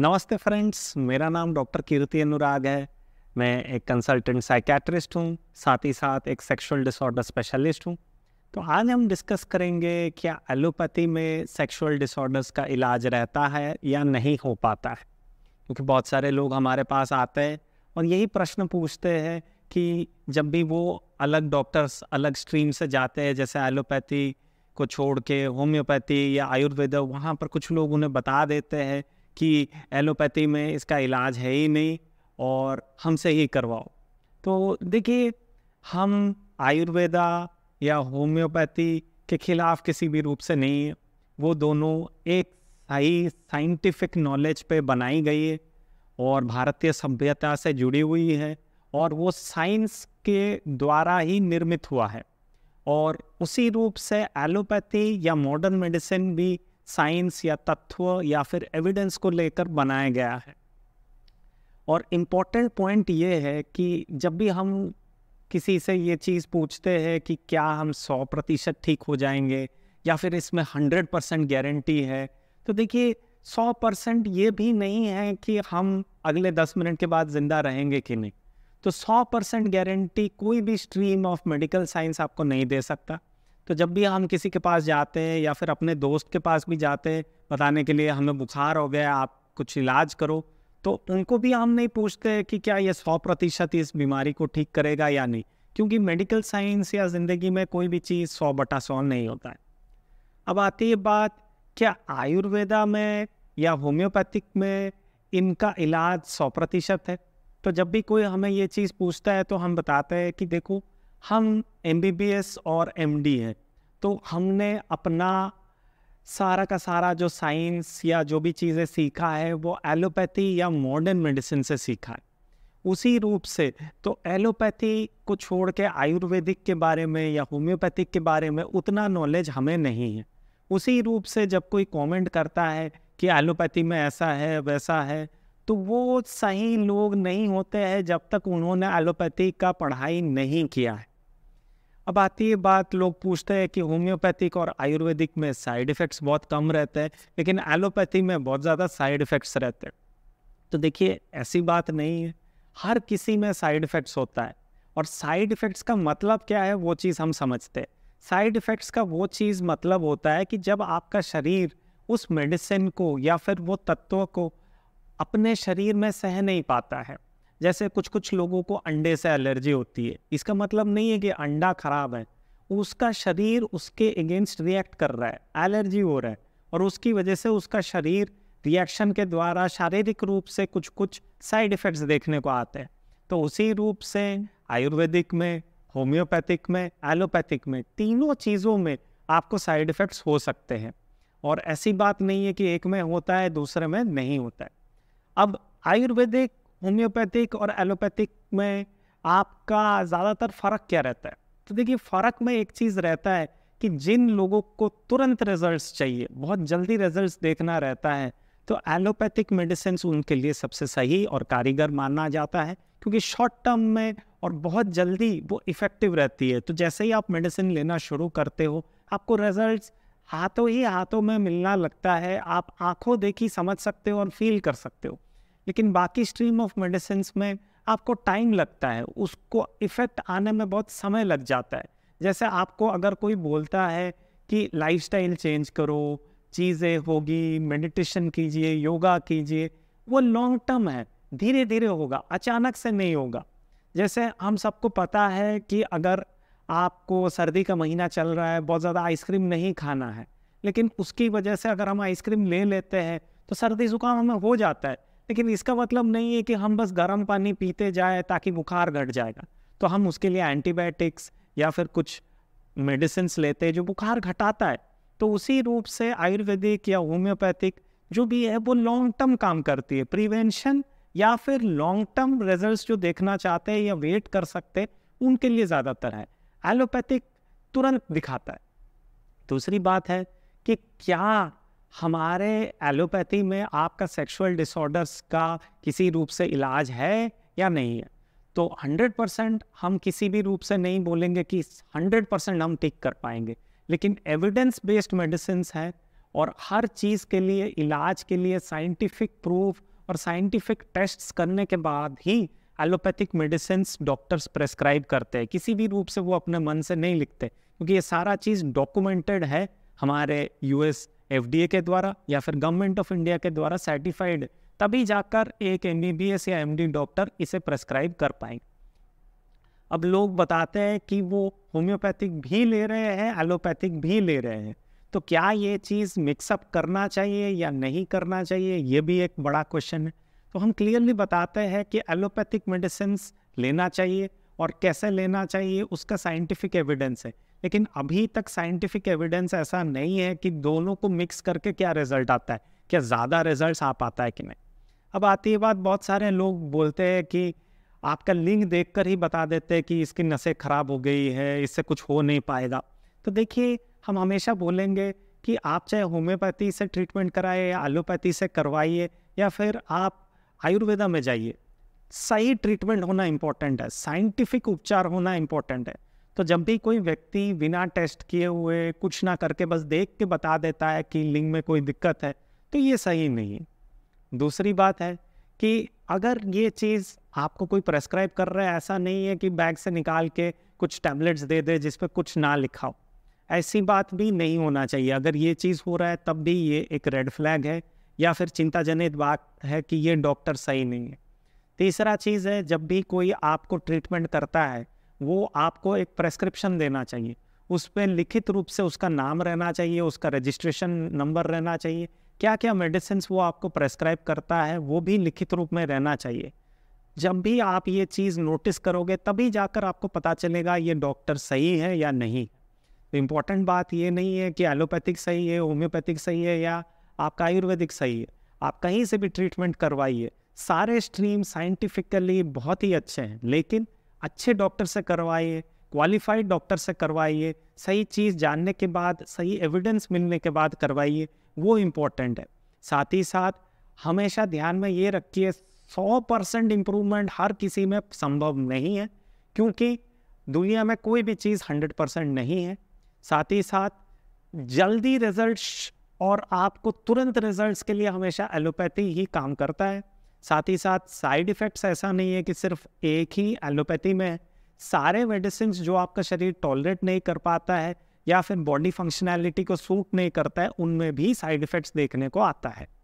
नमस्ते फ्रेंड्स मेरा नाम डॉक्टर कीर्ति अनुराग है मैं एक कंसल्टेंट साइकेट्रिस्ट हूँ साथ ही साथ एक सेक्सुअल डिसऑर्डर स्पेशलिस्ट हूँ तो आज हम डिस्कस करेंगे क्या एलोपैथी में सेक्सुअल डिसऑर्डर्स का इलाज रहता है या नहीं हो पाता है क्योंकि बहुत सारे लोग हमारे पास आते हैं और यही प्रश्न पूछते हैं कि जब भी वो अलग डॉक्टर्स अलग स्ट्रीम से जाते हैं जैसे एलोपैथी को छोड़ के होम्योपैथी या आयुर्वेद वहाँ पर कुछ लोग उन्हें बता देते हैं कि एलोपैथी में इसका इलाज है ही नहीं और हमसे ही करवाओ तो देखिए हम आयुर्वेदा या होम्योपैथी के खिलाफ किसी भी रूप से नहीं है वो दोनों एक सही साइंटिफिक नॉलेज पे बनाई गई है और भारतीय सभ्यता से जुड़ी हुई है और वो साइंस के द्वारा ही निर्मित हुआ है और उसी रूप से एलोपैथी या मॉडर्न मेडिसिन भी साइंस या तत्व या फिर एविडेंस को लेकर बनाया गया है और इम्पॉर्टेंट पॉइंट ये है कि जब भी हम किसी से ये चीज़ पूछते हैं कि क्या हम सौ प्रतिशत ठीक हो जाएंगे या फिर इसमें हंड्रेड परसेंट गारंटी है तो देखिए सौ परसेंट ये भी नहीं है कि हम अगले दस मिनट के बाद ज़िंदा रहेंगे कि नहीं तो सौ परसेंट गारंटी कोई भी स्ट्रीम ऑफ मेडिकल साइंस आपको नहीं दे सकता तो जब भी हम किसी के पास जाते हैं या फिर अपने दोस्त के पास भी जाते हैं बताने के लिए हमें बुखार हो गया आप कुछ इलाज करो तो उनको भी हम नहीं पूछते कि क्या ये सौ प्रतिशत इस बीमारी को ठीक करेगा या नहीं क्योंकि मेडिकल साइंस या ज़िंदगी में कोई भी चीज़ सौ बटा सौ नहीं होता है अब आती है बात क्या आयुर्वेदा में या होम्योपैथिक में इनका इलाज सौ प्रतिशत है तो जब भी कोई हमें ये चीज़ पूछता है तो हम बताते हैं कि देखो हम एम और एम हैं तो हमने अपना सारा का सारा जो साइंस या जो भी चीज़ें सीखा है वो एलोपैथी या मॉडर्न मेडिसिन से सीखा है उसी रूप से तो एलोपैथी को छोड़ के आयुर्वेदिक के बारे में या होम्योपैथिक के बारे में उतना नॉलेज हमें नहीं है उसी रूप से जब कोई कमेंट करता है कि एलोपैथी में ऐसा है वैसा है तो वो सही लोग नहीं होते हैं जब तक उन्होंने एलोपैथी का पढ़ाई नहीं किया है अब आती है बात लोग पूछते हैं कि होम्योपैथिक और आयुर्वेदिक में साइड इफ़ेक्ट्स बहुत कम रहते हैं लेकिन एलोपैथी में बहुत ज़्यादा साइड इफ़ेक्ट्स रहते हैं तो देखिए ऐसी बात नहीं है हर किसी में साइड इफ़ेक्ट्स होता है और साइड इफ़ेक्ट्स का मतलब क्या है वो चीज़ हम समझते हैं साइड इफ़ेक्ट्स का वो चीज़ मतलब होता है कि जब आपका शरीर उस मेडिसिन को या फिर वो तत्व को अपने शरीर में सह नहीं पाता है जैसे कुछ कुछ लोगों को अंडे से एलर्जी होती है इसका मतलब नहीं है कि अंडा खराब है उसका शरीर उसके अगेंस्ट रिएक्ट कर रहा है एलर्जी हो रहा है और उसकी वजह से उसका शरीर रिएक्शन के द्वारा शारीरिक रूप से कुछ कुछ साइड इफ़ेक्ट्स देखने को आते हैं तो उसी रूप से आयुर्वेदिक में होम्योपैथिक में एलोपैथिक में तीनों चीज़ों में आपको साइड इफ़ेक्ट्स हो सकते हैं और ऐसी बात नहीं है कि एक में होता है दूसरे में नहीं होता है अब आयुर्वेदिक होम्योपैथिक और एलोपैथिक में आपका ज़्यादातर फ़र्क क्या रहता है तो देखिए फ़र्क में एक चीज़ रहता है कि जिन लोगों को तुरंत रिजल्ट्स चाहिए बहुत जल्दी रिजल्ट्स देखना रहता है तो एलोपैथिक मेडिसिन उनके लिए सबसे सही और कारीगर माना जाता है क्योंकि शॉर्ट टर्म में और बहुत जल्दी वो इफ़ेक्टिव रहती है तो जैसे ही आप मेडिसिन लेना शुरू करते हो आपको रिजल्ट्स हाथों ही हाथों में मिलना लगता है आप आंखों देखी समझ सकते हो और फील कर सकते हो लेकिन बाकी स्ट्रीम ऑफ मेडिसिन में आपको टाइम लगता है उसको इफ़ेक्ट आने में बहुत समय लग जाता है जैसे आपको अगर कोई बोलता है कि लाइफस्टाइल चेंज करो चीज़ें होगी मेडिटेशन कीजिए योगा कीजिए वो लॉन्ग टर्म है धीरे धीरे होगा अचानक से नहीं होगा जैसे हम सबको पता है कि अगर आपको सर्दी का महीना चल रहा है बहुत ज़्यादा आइसक्रीम नहीं खाना है लेकिन उसकी वजह से अगर हम आइसक्रीम ले लेते हैं तो सर्दी ज़ुकाम हमें हो जाता है लेकिन इसका मतलब नहीं है कि हम बस गर्म पानी पीते जाए ताकि बुखार घट जाएगा तो हम उसके लिए एंटीबायोटिक्स या फिर कुछ मेडिसिन लेते हैं जो बुखार घटाता है तो उसी रूप से आयुर्वेदिक या होम्योपैथिक जो भी है वो लॉन्ग टर्म काम करती है प्रिवेंशन या फिर लॉन्ग टर्म रिजल्ट्स जो देखना चाहते हैं या वेट कर सकते हैं उनके लिए ज़्यादातर है एलोपैथिक तुरंत दिखाता है दूसरी बात है कि क्या हमारे एलोपैथी में आपका सेक्सुअल डिसऑर्डर्स का किसी रूप से इलाज है या नहीं है तो 100 परसेंट हम किसी भी रूप से नहीं बोलेंगे कि 100 परसेंट हम टिक कर पाएंगे लेकिन एविडेंस बेस्ड मेडिसिन है और हर चीज़ के लिए इलाज के लिए साइंटिफिक प्रूफ और साइंटिफिक टेस्ट्स करने के बाद ही एलोपैथिक मेडिसिन डॉक्टर्स प्रेस्क्राइब करते हैं किसी भी रूप से वो अपने मन से नहीं लिखते क्योंकि ये सारा चीज़ डॉक्यूमेंटेड है हमारे यूएस एफ के द्वारा या फिर गवर्नमेंट ऑफ इंडिया के द्वारा सर्टिफाइड तभी जाकर एक एम या एम डॉक्टर इसे प्रेस्क्राइब कर पाएंगे अब लोग बताते हैं कि वो होम्योपैथिक भी ले रहे हैं एलोपैथिक भी ले रहे हैं तो क्या ये चीज़ मिक्सअप करना चाहिए या नहीं करना चाहिए ये भी एक बड़ा क्वेश्चन है तो हम क्लियरली बताते हैं कि एलोपैथिक मेडिसिन लेना चाहिए और कैसे लेना चाहिए उसका साइंटिफिक एविडेंस है लेकिन अभी तक साइंटिफिक एविडेंस ऐसा नहीं है कि दोनों को मिक्स करके क्या रिजल्ट आता है क्या ज़्यादा रिजल्ट आ पाता है कि नहीं अब आती है बात बहुत सारे लोग बोलते हैं कि आपका लिंग देखकर ही बता देते हैं कि इसकी नसें खराब हो गई है इससे कुछ हो नहीं पाएगा तो देखिए हम हमेशा बोलेंगे कि आप चाहे होम्योपैथी से ट्रीटमेंट कराए या एलोपैथी से करवाइए या फिर आप आयुर्वेदा में जाइए सही ट्रीटमेंट होना इम्पॉर्टेंट है साइंटिफिक उपचार होना इम्पॉर्टेंट है तो जब भी कोई व्यक्ति बिना टेस्ट किए हुए कुछ ना करके बस देख के बता देता है कि लिंग में कोई दिक्कत है तो ये सही नहीं है दूसरी बात है कि अगर ये चीज़ आपको कोई प्रेस्क्राइब कर रहा है ऐसा नहीं है कि बैग से निकाल के कुछ टैबलेट्स दे दे जिस पर कुछ ना लिखा हो ऐसी बात भी नहीं होना चाहिए अगर ये चीज़ हो रहा है तब भी ये एक रेड फ्लैग है या फिर चिंताजनित बात है कि ये डॉक्टर सही नहीं है तीसरा चीज़ है जब भी कोई आपको ट्रीटमेंट करता है वो आपको एक प्रेस्क्रिप्शन देना चाहिए उस पर लिखित रूप से उसका नाम रहना चाहिए उसका रजिस्ट्रेशन नंबर रहना चाहिए क्या क्या मेडिसिन वो आपको प्रेस्क्राइब करता है वो भी लिखित रूप में रहना चाहिए जब भी आप ये चीज़ नोटिस करोगे तभी जाकर आपको पता चलेगा ये डॉक्टर सही है या नहीं तो इम्पॉर्टेंट बात ये नहीं है कि एलोपैथिक सही है होम्योपैथिक सही है या आपका आयुर्वेदिक सही है आप कहीं से भी ट्रीटमेंट करवाइए सारे स्ट्रीम साइंटिफिकली बहुत ही अच्छे हैं लेकिन अच्छे डॉक्टर से करवाइए क्वालिफाइड डॉक्टर से करवाइए सही चीज़ जानने के बाद सही एविडेंस मिलने के बाद करवाइए वो इम्पोर्टेंट है साथ ही साथ हमेशा ध्यान में ये रखिए सौ परसेंट इम्प्रूवमेंट हर किसी में संभव नहीं है क्योंकि दुनिया में कोई भी चीज़ हंड्रेड परसेंट नहीं है साथ ही साथ जल्दी रिजल्ट और आपको तुरंत रिजल्ट्स के लिए हमेशा एलोपैथी ही काम करता है साथ ही साथ साइड इफ़ेक्ट्स ऐसा नहीं है कि सिर्फ एक ही एलोपैथी में सारे मेडिसिन जो आपका शरीर टॉलरेट नहीं कर पाता है या फिर बॉडी फंक्शनैलिटी को सूट नहीं करता है उनमें भी साइड इफ़ेक्ट्स देखने को आता है